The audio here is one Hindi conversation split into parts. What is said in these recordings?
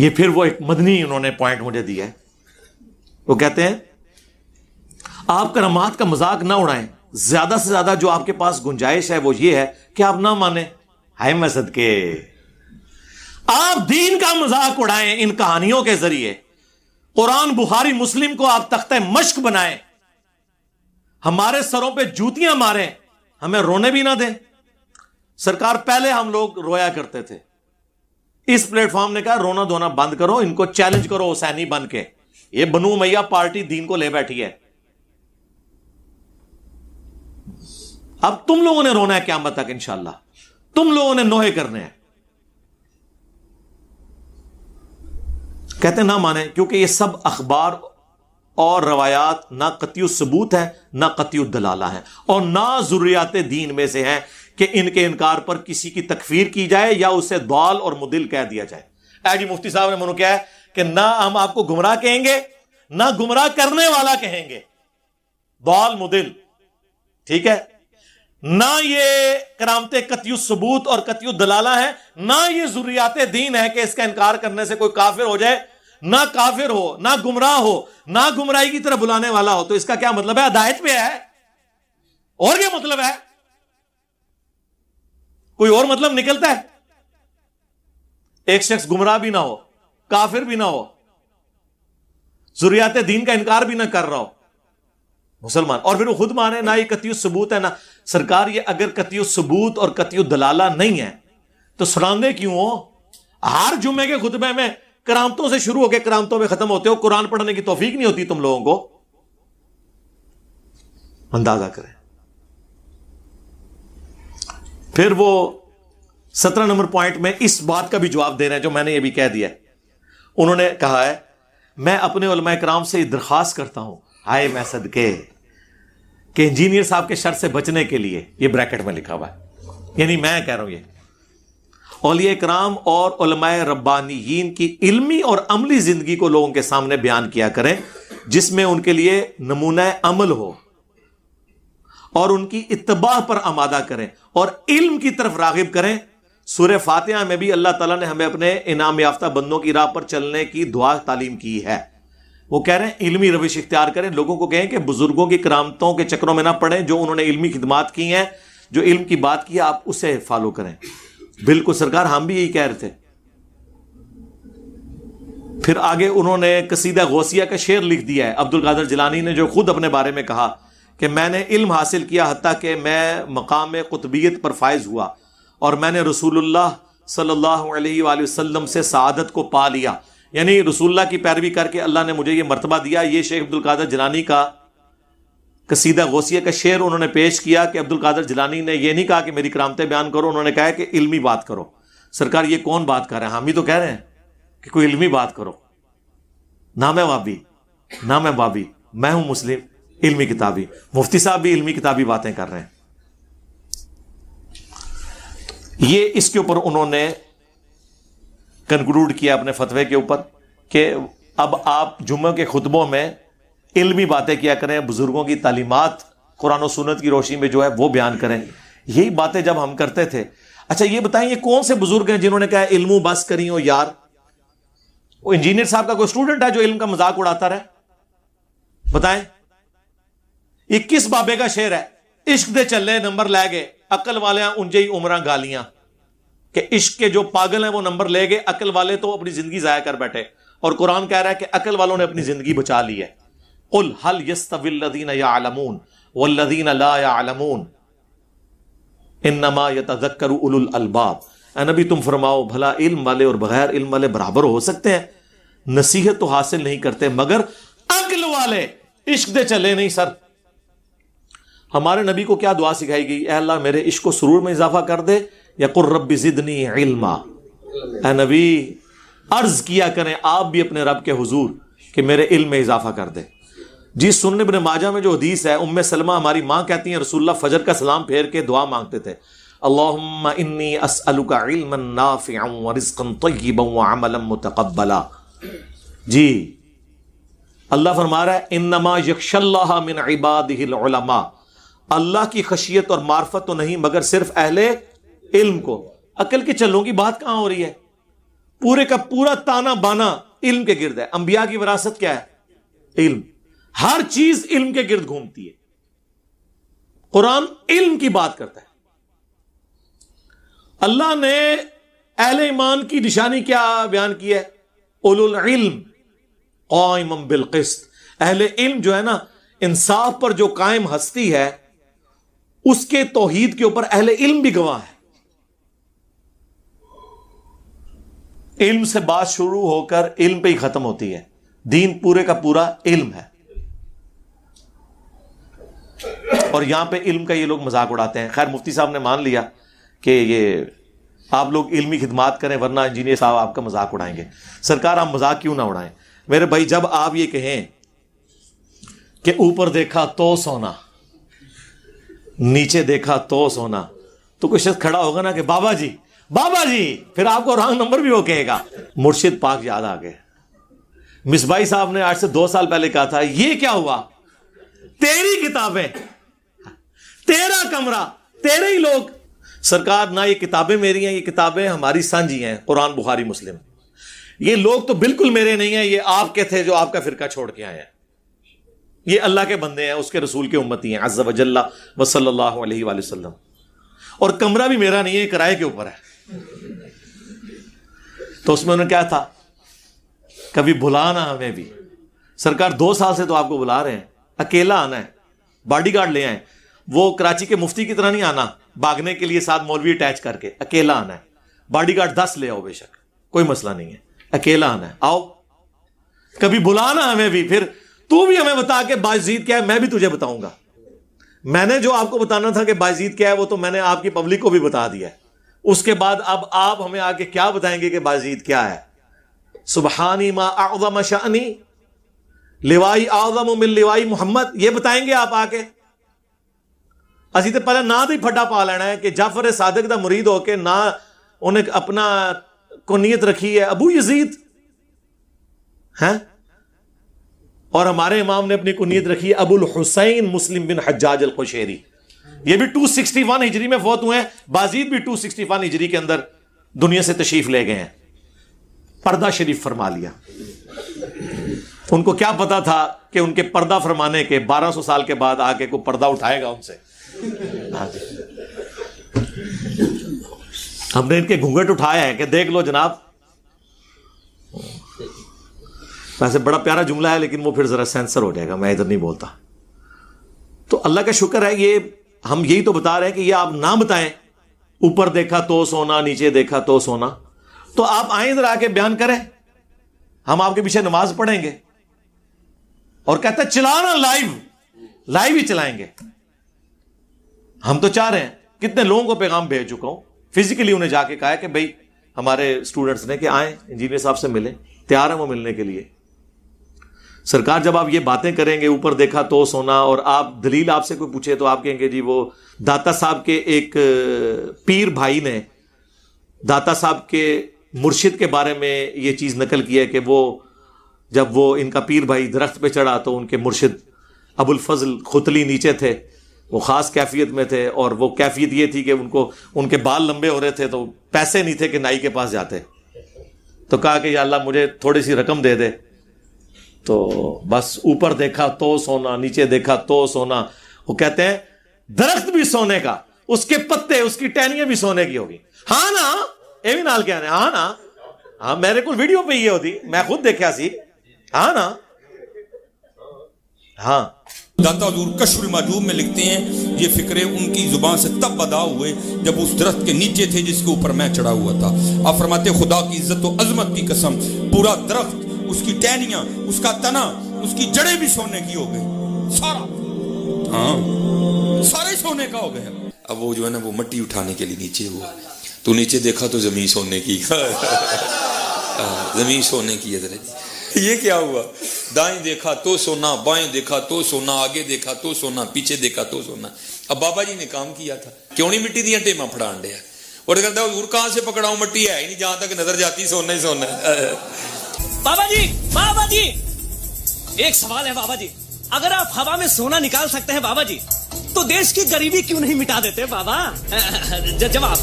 ये फिर वो एक मदनी उन्होंने पॉइंट मुझे दिया है वो कहते हैं आप करामात का मजाक ना उड़ाएं ज्यादा से ज्यादा जो आपके पास गुंजाइश है वो ये है कि आप ना माने हाय मैं के आप दीन का मजाक उड़ाएं इन कहानियों के जरिए कुरान बुखारी मुस्लिम को आप तख्त मश्क बनाएं हमारे सरों पे जूतियां मारें हमें रोने भी ना दें सरकार पहले हम लोग रोया करते थे इस प्लेटफॉर्म ने कहा रोना धोना बंद करो इनको चैलेंज करो हुसैनी बन के ये बनू मैया पार्टी दीन को ले बैठी है अब तुम लोगों ने रोना है क्या तक इंशाला तुम लोगों ने नोहे करने हैं कहते ना माने क्योंकि ये सब अखबार और रवायात ना कतियु सबूत है ना कतियु दलाला है और ना जरूरियात दीन में से हैं कि इनके इनकार पर किसी की तकफीर की जाए या उसे दौल और मुदिल कह दिया जाए जी मुफ्ती साहब ने मनु क्या है कि ना हम आपको गुमराह कहेंगे ना गुमराह करने वाला कहेंगे दौल मुदिल ठीक है ना ये करामते कतियु सबूत और कतियु दलाला है ना ये जरूरियात दीन है कि इसका इनकार करने से कोई काफिर हो जाए ना काफिर हो ना गुमराह हो ना गुमराही की तरफ बुलाने वाला हो तो इसका क्या मतलब है अदायत पे है और क्या मतलब है कोई और मतलब निकलता है एक शख्स गुमराह भी ना हो काफिर भी ना हो जुरियात दीन का इनकार भी ना कर रहा हो मुसलमान और फिर वो खुद माने ना ये कतियु सबूत है ना सरकार ये अगर कतियु सबूत और कतियु दलाला नहीं है तो सुनांगे क्यों हो हर जुमे के खुतबे में करामतों से शुरू होकर करामतों में खत्म होते हो कुरान पढ़ने की तोफीक नहीं होती तुम लोगों को अंदाजा करें फिर वो सत्रह नंबर पॉइंट में इस बात का भी जवाब दे रहे हैं जो मैंने ये भी कह दिया उन्होंने कहा है मैं अपने उलमा कराम से दरखास्त करता हूं हाय मैं सदके के इंजीनियर साहब के शर से बचने के लिए ये ब्रैकेट में लिखा हुआ है यानी मैं कह रहा हूं ये ओलिया कराम और रब्बानी की इल्मी और अमली जिंदगी को लोगों के सामने बयान किया करें जिसमें उनके लिए नमूना अमल हो और उनकी इतबाह पर आमादा करें और इल्म की तरफ रागिब करें सूर्य फातिहा में भी अल्लाह ताला ने हमें अपने इनाम याफ्ता बंदों की राह पर चलने की दुआ तालीम की है वो कह रहे हैं इल्मी रविश इख्तियार करें लोगों को कहें कि बुजुर्गों की करामतों के चक्रों में ना पड़ें जो उन्होंने इल्मी खिदमात की हैं जो इल्म की बात की आप उसे फॉलो करें बिल्कुल सरकार हम भी यही कह रहे थे फिर आगे उन्होंने कसीदा गौसिया का शेर लिख दिया है अब्दुल कादर जिलानी ने जो खुद अपने बारे में कहा कि मैंने इल्म हासिल किया हती कि मैं मकाम कुतबीत पर फायज हुआ और मैंने रसूलुल्लाह सल्लल्लाहु अलैहि वसल्लम से सदत को पा लिया यानी रसूल्ला की पैरवी करके अल्लाह ने मुझे ये मरतबा दिया ये शेख अब्दुल कादर जलानी का कसीदा गौसिया का शेर उन्होंने पेश किया कि अब्दुल कादर जलानी ने यह नहीं कहा कि मेरी करामते बयान करो उन्होंने कहा कि इल्मी बात करो सरकार ये कौन बात कर रहे हैं हम ही तो कह रहे हैं कि कोई इल्मी बात करो ना मैं वाबी ना मैं वाबी मैं हूं मुस्लिम इल्मी किताबी मुफ्ती साहब भी इल्मी किताबी बातें कर रहे हैं ये इसके ऊपर उन्होंने कंक्लूड किया अपने फतवे के ऊपर कि अब आप जुम्मे के खुतबों में इल्मी बातें किया करें बुजुर्गों की तालीमत कुरान सुनत की रोशनी में जो है वो बयान करें यही बातें जब हम करते थे अच्छा ये बताएं ये कौन से बुजुर्ग हैं जिन्होंने कहा इल्मू बस करी हो यार वो इंजीनियर साहब का कोई स्टूडेंट है जो इल्म का मजाक उड़ाता रहे बताएं 21 बाबे का शेर है इश्क दे चले नंबर ले गए अकल वाले उंजे ही उम्र गालियां कि इश्क के जो पागल हैं वो नंबर ले गए अकल वाले तो अपनी जिंदगी जाया कर बैठे और कुरान कह रहा है कि अकल वालों ने अपनी जिंदगी बचा ली है उल हल यस्तविल्लदीन या आलमून वल्लदीन ला या इन्नमा यतजक्कर उलुल अलबाब नबी तुम फरमाओ भला इल्म वाले और बगैर इल्म वाले बराबर हो सकते हैं नसीहत तो हासिल नहीं करते मगर अकल वाले इश्क दे चले नहीं सर हमारे नबी को क्या दुआ सिखाई गई अल्लाह मेरे इश्क को सुरूर में इजाफा कर दे या कुर्रबी जिदनी इल्मा नबी अर्ज किया करें आप भी अपने रब के हजूर कि मेरे इल्म में इजाफा कर दे जी सुन इबन माजा में जो हदीस है उम सलमा हमारी माँ कहती हैं रसुल्ला फजर का सलाम फेर के दुआ मांगते थे इन्नी असअलुका जी अल्लाह फरमा रहा है इन नमा यकशल्ला मिन इबाद अल्लाह की खशियत और मार्फत तो नहीं मगर सिर्फ अहले इल्म को अकल के चलों की बात कहां हो रही है पूरे का पूरा ताना बाना इल्म के गिर्द है अंबिया की विरासत क्या है इल्म हर चीज इल्म के गिर्द घूमती है कुरान इल्म की बात करता है अल्लाह ने अहल ईमान की निशानी क्या बयान की है उलुल इल्म बिल किस्त अहल इल्म जो है ना इंसाफ पर जो कायम हस्ती है उसके तोहीद के ऊपर अहले इल्म भी गवाह है इल्म से बात शुरू होकर इल्म पे ही खत्म होती है दीन पूरे का पूरा इल्म है और यहां पे इल्म का ये लोग मजाक उड़ाते हैं खैर मुफ्ती साहब ने मान लिया कि ये आप लोग इल्मी खिदमात करें वरना इंजीनियर साहब आपका मजाक उड़ाएंगे सरकार आप मजाक क्यों ना उड़ाएं मेरे भाई जब आप ये कहें कि ऊपर देखा तो सोना नीचे देखा तो सोना तो कोई शख्स खड़ा होगा ना कि बाबा जी बाबा जी फिर आपको रॉन्ग नंबर भी वो कहेगा मुर्शिद पाक याद आ गए मिसबाई साहब ने आज से दो साल पहले कहा था ये क्या हुआ तेरी किताबें तेरा कमरा तेरे ही लोग सरकार ना ये किताबें मेरी हैं ये किताबें हमारी सांझी हैं कुरान बुखारी मुस्लिम ये लोग तो बिल्कुल मेरे नहीं हैं ये आपके थे जो आपका फिरका छोड़ के आए हैं ये अल्लाह के बंदे हैं उसके रसूल के उम्मती हैं अज वजल्ला वसल्ला वसलम और कमरा भी मेरा नहीं है किराए के ऊपर है तो उसमें उन्होंने क्या था कभी भुलाना हमें भी सरकार दो साल से तो आपको बुला रहे हैं अकेला आना है बॉडीगार्ड ले आए वो कराची के मुफ्ती की तरह नहीं आना भागने के लिए साथ मौलवी अटैच करके अकेला आना है बॉडी गार्ड दस ले आओ बेशक कोई मसला नहीं है अकेला आना है आओ कभी बुलाना हमें भी फिर तू भी हमें बता के बाजीत क्या है मैं भी तुझे बताऊंगा मैंने जो आपको बताना था कि बाजीत क्या है वो तो मैंने आपकी पब्लिक को भी बता दिया है उसके बाद अब आप हमें आके क्या बताएंगे कि बाजीत क्या है सुबहानी माँ शानी लिवाई आजम मिल लिवाई मोहम्मद ये बताएंगे आप आके असी तो पहले ना तो फटा पा लेना है कि जाफर सादक ਇਹ ਸਾਦਕ ਦਾ murid ਹੋ ਕੇ ਨਾ ਉਹਨੇ ਆਪਣਾ ਕੋਨੀਅਤ है ਹੈ और हमारे इमाम ने अपनी कुनीत रखी अबुल हुसैन मुस्लिम बिन हज्जाज अल कुशेरी ये भी 261 हिजरी में फौत हुए हैं बाजीद भी 261 हिजरी के अंदर दुनिया से तशीफ ले गए हैं पर्दा शरीफ फरमा लिया उनको क्या पता था कि उनके पर्दा फरमाने के 1200 साल के बाद आके को पर्दा उठाएगा उनसे हाँ हमने इनके घूंघट उठाए हैं कि देख लो जनाब वैसे बड़ा प्यारा जुमला है लेकिन वो फिर ज़रा सेंसर हो जाएगा मैं इधर नहीं बोलता तो अल्लाह का शुक्र है ये हम यही तो बता रहे हैं कि ये आप ना बताएं ऊपर देखा तो सोना नीचे देखा तो सोना तो आप आए इधर आके बयान करें हम आपके पीछे नमाज पढ़ेंगे और कहता चलाना लाइव लाइव ही चलाएंगे हम तो चाह रहे हैं कितने लोगों को पैगाम भेज चुका हूं फिजिकली उन्हें जाके कहा कि भाई हमारे स्टूडेंट्स ने कि आए इंजीनियर साहब से मिले तैयार हैं वो मिलने के लिए सरकार जब आप ये बातें करेंगे ऊपर देखा तो सोना और आप दलील आपसे कोई पूछे तो आप कहेंगे जी वो दाता साहब के एक पीर भाई ने दाता साहब के मुर्शिद के बारे में ये चीज़ नकल की है कि वो जब वो इनका पीर भाई दरख्त पे चढ़ा तो उनके मुर्शिद अबुल फजल खुतली नीचे थे वो ख़ास कैफियत में थे और वो कैफियत ये थी कि उनको उनके बाल लंबे हो रहे थे तो पैसे नहीं थे कि नाई के पास जाते तो कहा कि अल्लाह मुझे थोड़ी सी रकम दे दे तो बस ऊपर देखा तो सोना नीचे देखा तो सोना वो कहते हैं दरख्त भी सोने का उसके पत्ते उसकी टहनियां भी सोने की होगी हा ना ये भी नाल क्या हा हाँ ना हाँ मेरे को वीडियो पे ये होती मैं खुद देखा सी हा ना हाँ दाता हजूर मजूब में लिखते हैं ये फ़िक्रे उनकी ज़ुबान से तब बदा हुए जब उस दरख्त के नीचे थे जिसके ऊपर मैं चढ़ा हुआ था आप फरमाते खुदा की इज्जत व अजमत की कसम पूरा दरख्त उसकी टहनिया उसका तना उसकी जड़ें भी सोने की हो गई सारा हाँ सारे सोने का हो गया अब वो जो है ना वो मट्टी उठाने के लिए नीचे हुआ तू नीचे देखा तो जमीन सोने की हाँ, जमीन सोने की है जरा ये क्या हुआ दाएं देखा तो सोना बाएं देखा तो सोना आगे देखा तो सोना पीछे देखा तो सोना अब बाबा जी ने काम किया था क्यों नहीं मिट्टी दिया टेमा फड़ा अंडे और कहता हूँ कहां से पकड़ाऊ मट्टी है ही नहीं जहां तक नजर जाती सोना ही सोना बाबा जी बाबा जी एक सवाल है बाबा जी अगर आप हवा में सोना निकाल सकते हैं बाबा जी तो देश की गरीबी क्यों नहीं मिटा देते बाबा जवाब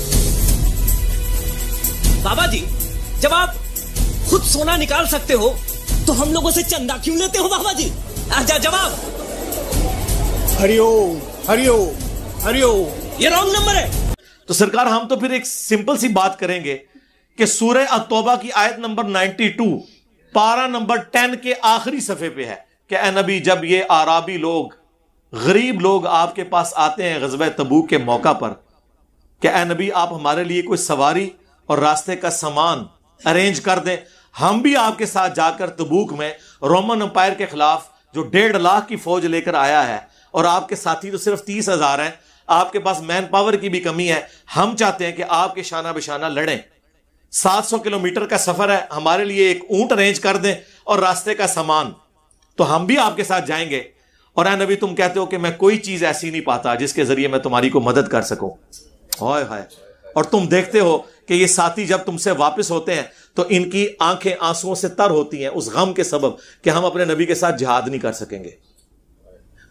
बाबा जी जब आप खुद सोना निकाल सकते हो तो हम लोगों से चंदा क्यों लेते हो बाबा जी जवाब हरिओम हरिओम हरिओम ये रॉन्ग नंबर है तो सरकार हम तो फिर एक सिंपल सी बात करेंगे कि सूर्य अतोबा की आयत नंबर 92 पारा नंबर 10 के आखिरी सफ़े पे है कि नबी जब ये आराबी लोग गरीब लोग आपके पास आते हैं गजब तबूक के मौका पर कि नबी आप हमारे लिए कोई सवारी और रास्ते का सामान अरेंज कर दें हम भी आपके साथ जाकर तबूक में रोमन अंपायर के खिलाफ जो डेढ़ लाख की फौज लेकर आया है और आपके साथी तो सिर्फ तीस हजार हैं आपके पास मैन पावर की भी कमी है हम चाहते हैं कि आपके शाना बिशाना लड़ें सात सौ किलोमीटर का सफर है हमारे लिए एक ऊंट अरेंज कर दें और रास्ते का सामान तो हम भी आपके साथ जाएंगे और नबी तुम कहते हो कि मैं कोई चीज ऐसी नहीं पाता जिसके जरिए मैं तुम्हारी को मदद कर सकूं हाय हाय और तुम देखते हो कि ये साथी जब तुमसे वापस होते हैं तो इनकी आंखें आंसुओं से तर होती हैं उस गम के सबब कि हम अपने नबी के साथ जहाद नहीं कर सकेंगे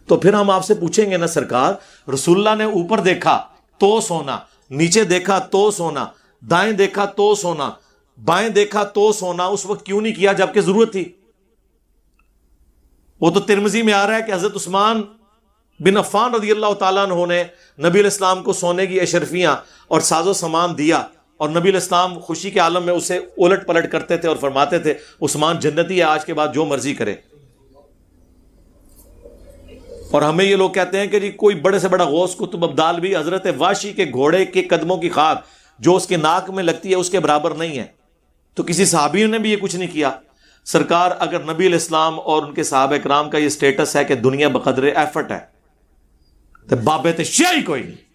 तो फिर हम आपसे पूछेंगे ना सरकार रसुल्ला ने ऊपर देखा तो सोना नीचे देखा तो सोना दाएं देखा तो सोना बाएं देखा तो सोना उस वक्त क्यों नहीं किया जबकि जरूरत थी वो तो तिरमजी में आ रहा है कि हजरत उस्मान बिन अफान रजी अल्लाह तु ने नबी इस्लाम को सोने की अशरफियां और साजो सामान दिया और नबी इस्लाम खुशी के आलम में उसे उलट पलट करते थे और फरमाते थे उस्मान जन्नती है आज के बाद जो मर्जी करे और हमें ये लोग कहते हैं कि जी कोई बड़े से बड़ा गौस कुतुब अब्दाल भी हजरत वाशी के घोड़े के कदमों की खाद जो उसके नाक में लगती है उसके बराबर नहीं है तो किसी साहबी ने भी ये कुछ नहीं किया सरकार अगर नबी इस्लाम और उनके साहब कराम का ये स्टेटस है कि दुनिया बकदर एफर्ट है तो बाबे तो शाही कोई नहीं